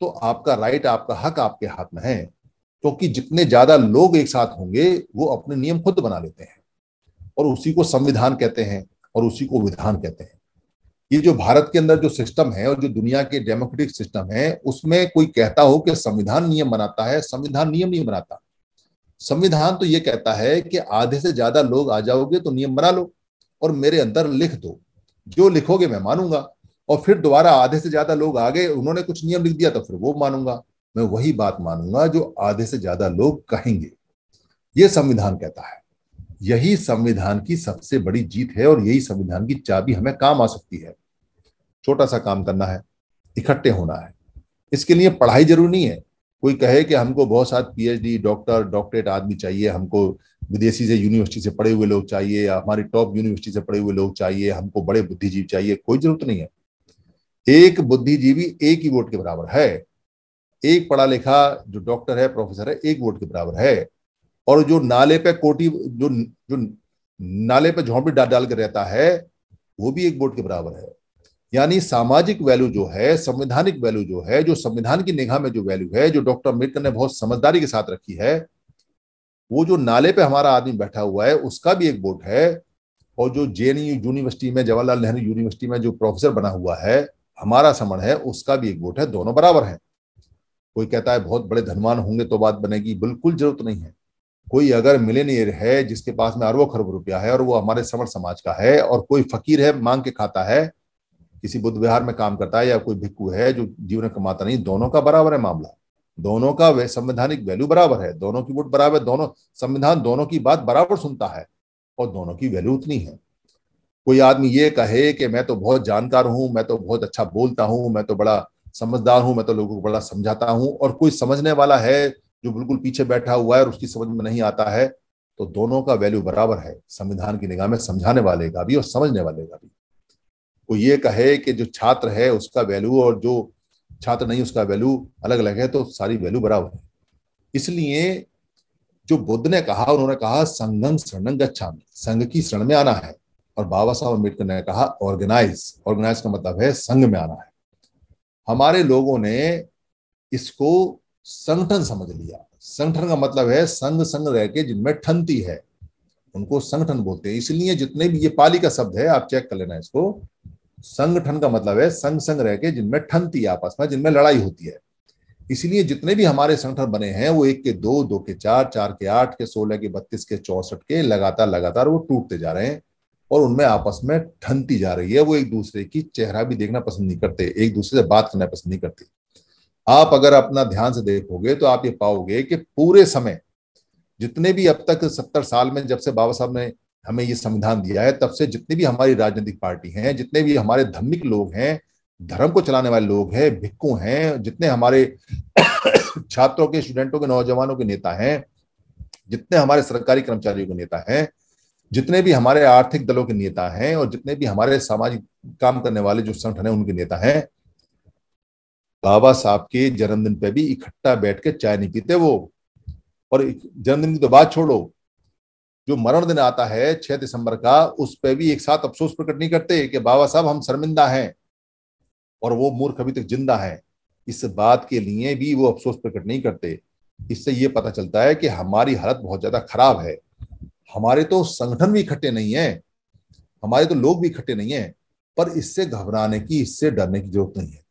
तो आपका राइट आपका हक आपके हाथ में है क्योंकि तो जितने ज्यादा लोग एक साथ होंगे वो अपने नियम खुद बना लेते हैं और उसी को संविधान कहते हैं और उसी को विधान कहते हैं ये जो भारत के अंदर जो सिस्टम है और जो दुनिया के डेमोक्रेटिक सिस्टम है उसमें कोई कहता हो कि संविधान नियम बनाता है संविधान नियम नहीं बनाता संविधान तो ये कहता है कि आधे से ज्यादा लोग आ जाओगे तो नियम बना लो और मेरे अंदर लिख दो जो लिखोगे मैं मानूंगा और फिर दोबारा आधे से ज्यादा लोग आ गए उन्होंने कुछ नियम लिख दिया तो फिर वो मानूंगा मैं वही बात मानूंगा जो आधे से ज्यादा लोग कहेंगे ये संविधान कहता है यही संविधान की सबसे बड़ी जीत है और यही संविधान की चाबी हमें काम आ सकती है छोटा सा काम करना है इकट्ठे होना है इसके लिए पढ़ाई जरूरी नहीं है कोई कहे कि हमको बहुत सारे पीएचडी डॉक्टर डॉक्टरेट आदमी चाहिए हमको विदेशी से यूनिवर्सिटी से पढ़े हुए लोग चाहिए या हमारी टॉप यूनिवर्सिटी से पढ़े हुए लोग चाहिए हमको बड़े बुद्धिजीवी चाहिए कोई जरूरत नहीं है एक बुद्धिजीवी एक ही वोट के बराबर है एक पढ़ा लिखा जो डॉक्टर है प्रोफेसर है एक वोट के बराबर है और जो नाले पे कोटी जो जो नाले पे झोंपड़ी डाल डाल कर रहता है वो भी एक वोट के बराबर है यानी सामाजिक वैल्यू जो है संवैधानिक वैल्यू जो है जो संविधान की निगाह में जो वैल्यू है जो डॉक्टर अम्बेडकर ने बहुत समझदारी के साथ रखी है वो जो नाले पे हमारा आदमी बैठा हुआ है उसका भी एक वोट है और जो जे यूनिवर्सिटी e में जवाहरलाल नेहरू यूनिवर्सिटी में जो प्रोफेसर बना हुआ है हमारा समण है उसका भी एक वोट है दोनों बराबर है कोई कहता है बहुत बड़े धनवान होंगे तो बात बनेगी बिल्कुल जरूरत नहीं है कोई अगर मिलेनियर है जिसके पास में अरबों खरबों रुपया है और वो हमारे समर समाज का है और कोई फकीर है मांग के खाता है किसी बुद्ध विहार में काम करता है या कोई भिक्कू है जो जीवन कमाता नहीं दोनों का बराबर है मामला दोनों का वे संवैधानिक वैल्यू बराबर है दोनों की वोट बराबर दोनों संविधान दोनों की बात बराबर सुनता है और दोनों की वैल्यू उतनी है कोई आदमी ये कहे कि मैं तो बहुत जानकार हूं मैं तो बहुत अच्छा बोलता हूं मैं तो बड़ा समझदार हूं मैं तो लोगों को बड़ा समझाता हूं और कोई समझने वाला है जो बिल्कुल पीछे बैठा हुआ है और उसकी समझ में नहीं आता है तो दोनों का वैल्यू बराबर है संविधान की निगाह में समझाने वाले का भी और समझने वाले का भी वो ये कहे कि जो छात्र है उसका वैल्यू और जो छात्र नहीं उसका वैल्यू अलग अलग है तो सारी वैल्यू बराबर है इसलिए जो बुद्ध ने कहा उन्होंने कहा संगम शरण गच्छा में संघ की शरण में आना है और बाबा साहब अम्बेडकर ने कहा ऑर्गेनाइज ऑर्गेनाइज का मतलब है संघ में आना है हमारे लोगों ने इसको संगठन समझ लिया संगठन का मतलब है संग संग रह के जिनमें ठनती है उनको संगठन बोलते हैं इसलिए जितने भी ये पाली का शब्द है आप चेक कर लेना इसको संगठन का मतलब है संग संग रह के जिनमें ठनती है आपस में जिनमें लड़ाई होती है इसलिए जितने भी हमारे संगठन बने हैं वो एक के दो दो के चार चार के आठ के सोलह के बत्तीस के चौसठ के लगातार लगातार वो टूटते जा रहे हैं और उनमें आपस में ठनती जा रही है वो एक दूसरे की चेहरा भी देखना पसंद नहीं करते एक दूसरे से बात करना पसंद नहीं करते आप अगर अपना ध्यान से देखोगे तो आप ये पाओगे कि पूरे समय जितने भी अब तक सत्तर साल में जब से बाबा साहब ने हमें ये संविधान दिया है तब से जितनी भी हमारी राजनीतिक पार्टी हैं जितने भी हमारे धार्मिक लोग हैं धर्म को चलाने वाले लोग हैं भिक्कू हैं जितने हमारे छात्रों के स्टूडेंटों के नौजवानों के नेता हैं जितने हमारे सरकारी कर्मचारियों के नेता हैं जितने भी हमारे आर्थिक दलों के नेता हैं और जितने भी हमारे सामाजिक काम करने वाले जो संगठन है उनके नेता हैं बाबा साहब के जन्मदिन पे भी इकट्ठा बैठ के चाय नहीं पीते वो और जन्मदिन की तो बात छोड़ो जो मरण दिन आता है छह दिसंबर का उस पर भी एक साथ अफसोस प्रकट नहीं करते कि बाबा साहब हम शर्मिंदा हैं और वो मूर्ख अभी तक जिंदा है इस बात के लिए भी वो अफसोस प्रकट नहीं करते इससे ये पता चलता है कि हमारी हालत बहुत ज्यादा खराब है हमारे तो संगठन भी इकट्ठे नहीं है हमारे तो लोग भी इकट्ठे नहीं है पर इससे घबराने की इससे डरने की जरूरत नहीं है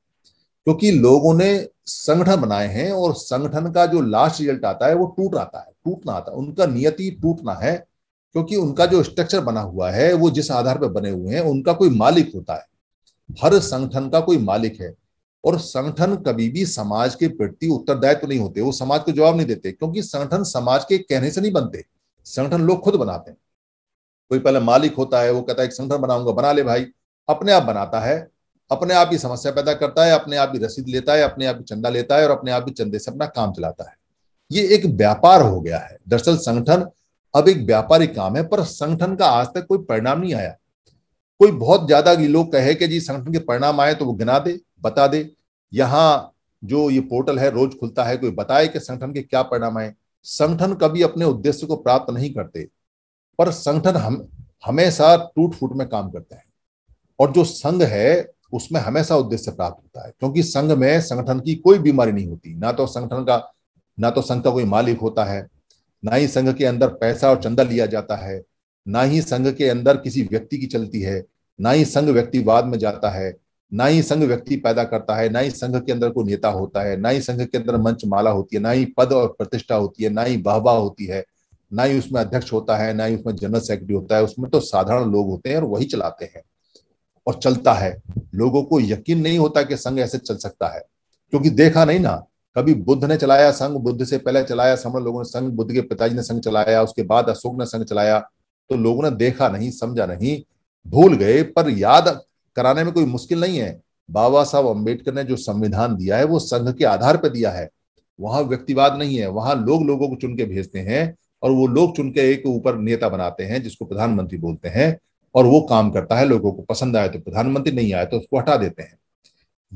क्योंकि लोगों ने संगठन बनाए हैं और संगठन का जो लास्ट रिजल्ट आता है वो टूट आता है टूटना आता है उनका नियति टूटना है क्योंकि उनका जो स्ट्रक्चर बना हुआ है वो जिस आधार पर बने हुए हैं उनका कोई मालिक होता है हर संगठन का कोई मालिक है और संगठन कभी भी समाज के प्रति उत्तरदायित्व तो नहीं होते वो समाज को जवाब नहीं देते क्योंकि संगठन समाज के कहने से नहीं बनते संगठन लोग खुद बनाते हैं कोई पहले मालिक होता है वो कहता है संगठन बनाऊंगा बना ले भाई अपने आप बनाता है अपने आप ही समस्या पैदा करता है अपने आप ही रसीद लेता है अपने आप ही चंदा लेता है और अपने आप ही चंदे से अपना काम चलाता है ये एक व्यापार हो गया है दरअसल संगठन अब एक व्यापारिक काम है पर संगठन का आज तक कोई परिणाम नहीं आया कोई बहुत ज्यादा लोग कहे कि जी संगठन के परिणाम आए तो वो गिना दे बता दे यहाँ जो ये पोर्टल है रोज खुलता है कोई बताए कि संगठन के क्या परिणाम आए संगठन कभी अपने उद्देश्य को प्राप्त नहीं करते पर संगठन हम हमेशा टूट फूट में काम करते हैं और जो संघ है उसमें हमेशा उद्देश्य प्राप्त होता है क्योंकि संघ में संगठन की कोई बीमारी नहीं होती ना तो संगठन का ना तो संघ का कोई मालिक होता है ना ही संघ के अंदर पैसा और चंदा लिया जाता है ना ही संघ के अंदर किसी व्यक्ति की चलती है ना ही संघ व्यक्तिवाद में जाता है ना ही संघ व्यक्ति पैदा करता है ना ही संघ के अंदर कोई नेता होता है ना ही संघ के अंदर मंच माला होती है ना ही पद और प्रतिष्ठा होती है ना ही वाहवाह होती है ना ही उसमें अध्यक्ष होता है ना ही उसमें जनरल सेक्रेटरी होता है उसमें तो साधारण लोग होते हैं और वही चलाते हैं और चलता है लोगों को यकीन नहीं होता कि संघ ऐसे चल सकता है क्योंकि देखा नहीं ना कभी बुद्ध ने चलाया संघ बुद्ध से पहले चलाया समण लोगों ने संघ बुद्ध के पिताजी ने संघ चलाया उसके बाद अशोक ने संघ चलाया तो लोगों ने देखा नहीं समझा नहीं भूल गए पर याद कराने में कोई मुश्किल नहीं है बाबा साहब अम्बेडकर ने जो संविधान दिया है वो संघ के आधार पर दिया है वहां व्यक्तिवाद नहीं है वहां लोग लोगों को चुन के भेजते हैं और वो लोग चुन के एक ऊपर नेता बनाते हैं जिसको प्रधानमंत्री बोलते हैं और वो काम करता है लोगों को पसंद आए तो प्रधानमंत्री नहीं आए तो उसको हटा देते हैं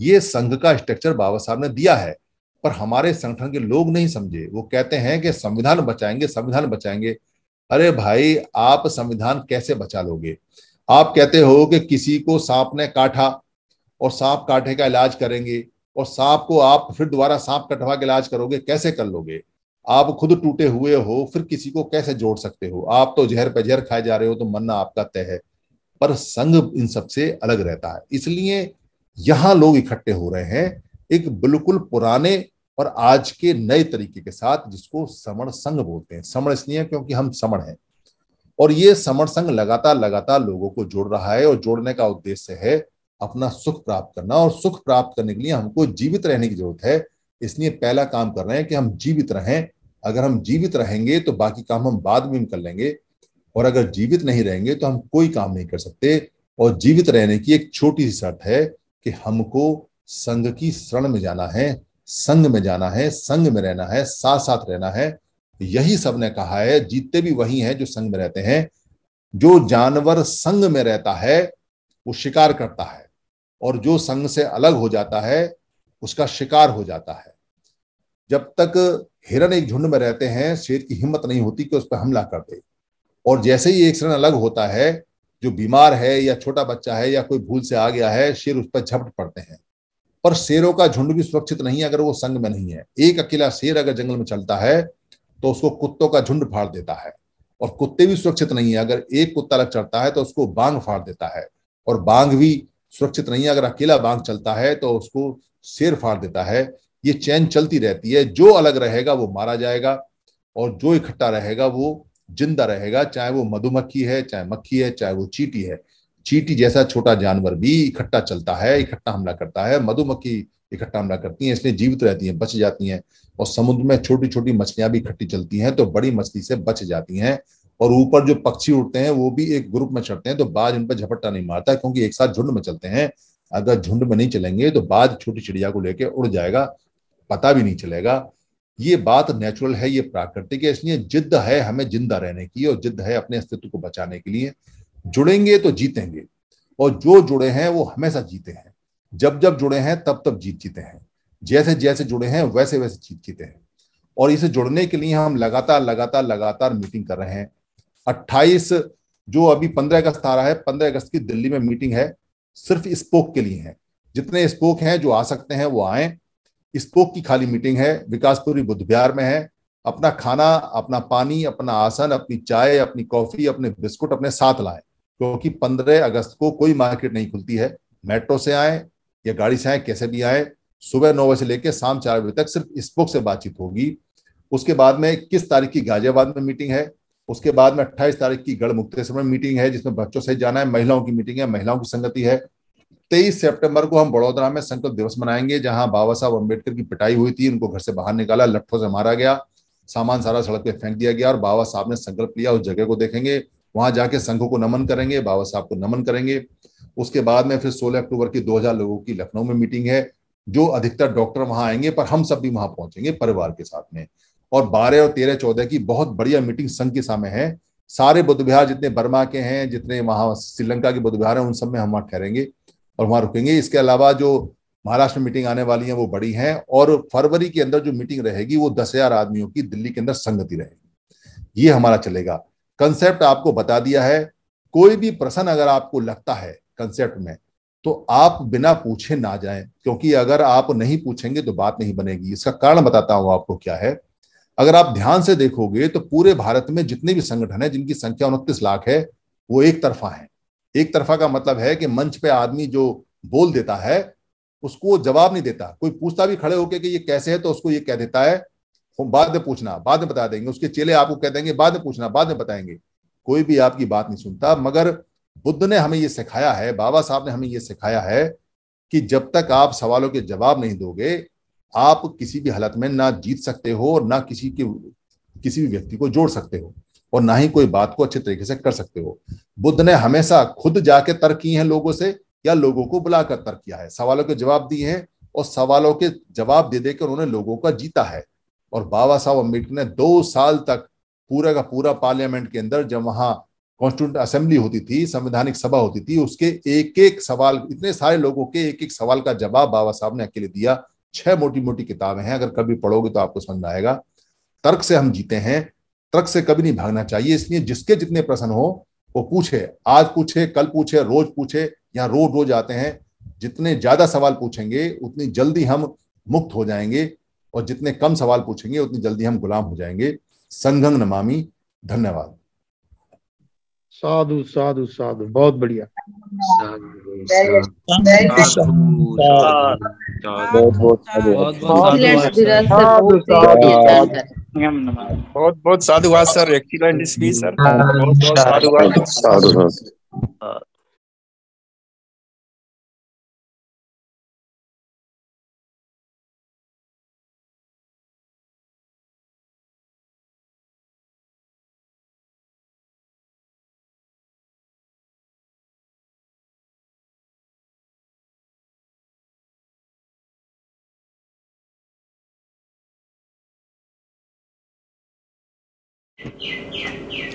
ये संघ का स्ट्रक्चर बाबा साहब ने दिया है पर हमारे संगठन के लोग नहीं समझे वो कहते हैं कि संविधान बचाएंगे संविधान बचाएंगे अरे भाई आप संविधान कैसे बचा लोगे आप कहते हो कि किसी को सांप ने काटा और सांप काटे का इलाज करेंगे और सांप को आप फिर दोबारा सांप कटवा के इलाज करोगे कैसे कर लोगे आप खुद टूटे हुए हो फिर किसी को कैसे जोड़ सकते हो आप तो जहर पे जहर खाए जा रहे हो तो मरना आपका तय है पर संघ इन सबसे अलग रहता है इसलिए यहां लोग इकट्ठे हो रहे हैं एक बिल्कुल पुराने और आज के नए तरीके के साथ जिसको समण संघ बोलते हैं समण इसलिए क्योंकि हम समण हैं और ये समण संघ लगातार लगातार लोगों को जोड़ रहा है और जोड़ने का उद्देश्य है अपना सुख प्राप्त करना और सुख प्राप्त करने के लिए हमको जीवित रहने की जरूरत है इसलिए पहला काम कर रहे हैं कि हम जीवित रहें अगर हम जीवित रहेंगे तो बाकी काम हम बाद में कर लेंगे और अगर जीवित नहीं रहेंगे तो हम कोई काम नहीं कर सकते और जीवित रहने की एक छोटी सी शर्त है कि हमको संघ की शरण में जाना है संघ में जाना है संघ में रहना है साथ साथ रहना है यही सबने कहा है जीतते भी वही हैं जो संघ में रहते हैं जो जानवर संघ में रहता है वो शिकार करता है और जो संघ से अलग हो जाता है उसका शिकार हो जाता है जब तक हिरण एक झुंड में रहते हैं शेर की हिम्मत नहीं होती कि उस पर हमला कर दे और जैसे ही एक शरण अलग होता है जो बीमार है या छोटा बच्चा है या कोई भूल से आ गया है शेर उस पर झपट पड़ते हैं पर शेरों का झुंड भी सुरक्षित नहीं अगर वो संग में नहीं है एक अकेला शेर अगर जंगल में चलता है तो उसको कुत्तों का झुंड फाड़ देता है और कुत्ते भी सुरक्षित नहीं है अगर एक कुत्ता अलग चढ़ता है तो उसको बांग फाड़ देता है और बांग भी सुरक्षित नहीं है अगर अकेला बांग चलता है तो उसको शेर फाड़ देता है ये चैन चलती रहती है जो अलग रहेगा वो मारा जाएगा और जो इकट्ठा रहेगा वो जिंदा रहेगा चाहे वो मधुमक्खी है चाहे मक्खी है चाहे वो चीटी है चीटी जैसा छोटा जानवर भी इकट्ठा चलता है इकट्ठा हमला करता है मधुमक्खी इकट्ठा हमला करती है इसलिए जीवित रहती है बच जाती हैं और समुद्र में छोटी छोटी मछलियां भी इकट्ठी चलती हैं तो बड़ी मछली से बच जाती हैं और ऊपर जो पक्षी उड़ते हैं वो भी एक ग्रुप में चढ़ते हैं तो बाज उन पर झपट्टा नहीं मारता क्योंकि एक साथ झुंड में चलते हैं अगर झुंड में नहीं चलेंगे तो बाज छोटी चिड़िया को लेकर उड़ जाएगा पता भी नहीं चलेगा ये बात नेचुरल है ये प्राकृतिक है इसलिए जिद्द है हमें जिंदा रहने की और जिद्द है अपने अस्तित्व को बचाने के लिए जुड़ेंगे तो जीतेंगे और जो जुड़े हैं वो हमेशा जीते हैं जब जब जुड़े हैं तब तब जीत जीते हैं जैसे जैसे जुड़े हैं वैसे वैसे जीत जीते हैं और इसे जुड़ने के लिए हम लगातार लगातार लगातार मीटिंग कर रहे हैं 28 जो अभी 15 अगस्त आ रहा है 15 अगस्त की दिल्ली में मीटिंग है सिर्फ स्पोक के लिए है जितने स्पोक हैं जो आ सकते हैं वो आए स्पोक की खाली मीटिंग है विकासपुरी बुद्ध बिहार में है अपना खाना अपना पानी अपना आसन अपनी चाय अपनी कॉफी अपने बिस्कुट अपने साथ लाएं क्योंकि पंद्रह अगस्त को कोई मार्केट नहीं खुलती है मेट्रो से आए या गाड़ी से आए कैसे भी आए सुबह नौ बजे से लेकर शाम चार बजे तक सिर्फ स्पोक से बातचीत होगी उसके बाद में किस तारीख की गाजियाबाद में मीटिंग है उसके बाद में अट्ठाईस तारीख की गढ़ मुक्तेश्वर में मीटिंग है जिसमें बच्चों से जाना है महिलाओं की मीटिंग है महिलाओं की संगति है तेईस सितंबर को हम बड़ोदरा में संकल्प दिवस मनाएंगे जहां बाबा साहब अम्बेडकर की पिटाई हुई थी उनको घर से बाहर निकाला लट्ठों से मारा गया सामान सारा सड़क पे फेंक दिया गया और बाबा साहब ने संकल्प लिया उस जगह को देखेंगे वहां जाके संघों को नमन करेंगे बाबा साहब को नमन करेंगे उसके बाद में फिर 16 अक्टूबर की 2000 लोगों की लखनऊ में मीटिंग है जो अधिकतर डॉक्टर वहां आएंगे पर हम सब भी वहां पहुंचेंगे परिवार के साथ में और बारह और तेरह चौदह की बहुत बढ़िया मीटिंग संघ के सामने है सारे बुद्ध विहार जितने बर्मा के हैं जितने वहां श्रीलंका के बुद्ध विहार हैं उन सब में हम वहां ठहरेंगे और वहां रुकेंगे इसके अलावा जो महाराष्ट्र में मीटिंग आने वाली है वो बड़ी है और फरवरी के अंदर जो मीटिंग रहेगी वो दस हजार आदमियों की दिल्ली के अंदर संगति रहेगी ये हमारा चलेगा कंसेप्ट आपको बता दिया है कोई भी प्रश्न अगर आपको लगता है कंसेप्ट में तो आप बिना पूछे ना जाएं क्योंकि अगर आप नहीं पूछेंगे तो बात नहीं बनेगी इसका कारण बताता हूं आपको क्या है अगर आप ध्यान से देखोगे तो पूरे भारत में जितने भी संगठन है जिनकी संख्या उनतीस लाख है वो एक तरफा है एक तरफा का मतलब है कि मंच पे आदमी जो बोल देता है उसको जवाब नहीं देता कोई पूछता भी खड़े होके कि ये कैसे है तो उसको ये कह देता है बाद में पूछना बाद में बता देंगे उसके चेले आपको कह देंगे बाद में पूछना बाद में बताएंगे कोई भी आपकी बात नहीं सुनता मगर बुद्ध ने हमें ये सिखाया है बाबा साहब ने हमें ये सिखाया है कि जब तक आप सवालों के जवाब नहीं दोगे आप किसी भी हालत में ना जीत सकते हो और ना किसी के किसी भी व्यक्ति को जोड़ सकते हो और ना ही कोई बात को अच्छे तरीके से कर सकते हो बुद्ध ने हमेशा खुद जाके तर्क किए हैं लोगों से या लोगों को बुलाकर तर्क किया है सवालों के जवाब दिए हैं और सवालों के जवाब दे देकर उन्होंने लोगों का जीता है और बाबा साहब अम्बेडकर ने दो साल तक पूरा का पूरा पार्लियामेंट के अंदर जब वहां कॉन्स्टिट्यूंट असेंबली होती थी संवैधानिक सभा होती थी उसके एक एक सवाल इतने सारे लोगों के एक एक सवाल का जवाब बाबा साहब ने अकेले दिया छह मोटी मोटी किताबें हैं अगर कभी पढ़ोगे तो आपको समझ में आएगा तर्क से हम जीते हैं तर्क से कभी नहीं भागना चाहिए इसलिए जिसके जितने प्रश्न हो वो पूछे आज पूछे कल पूछे रोज पूछे यहाँ रोज रोज आते हैं जितने ज्यादा सवाल पूछेंगे उतनी जल्दी हम मुक्त हो जाएंगे और जितने कम सवाल पूछेंगे उतनी जल्दी हम गुलाम हो जाएंगे संगम नमामी धन्यवाद साधु साधु साधु बहुत बढ़िया बहुत बहुत बहुत बहुत साधुवाद सर एक्सीलेंट स्पीच सर बहुत बहुत साधुवाद साधुवाद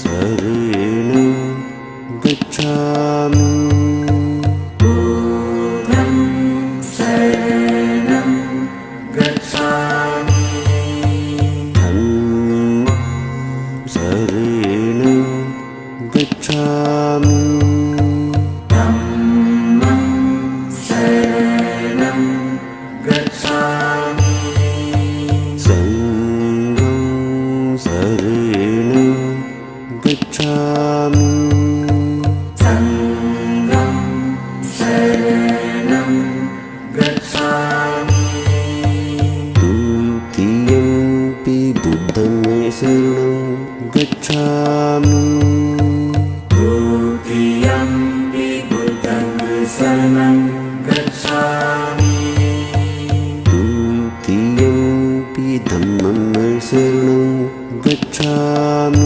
सरेण गच्छामि sun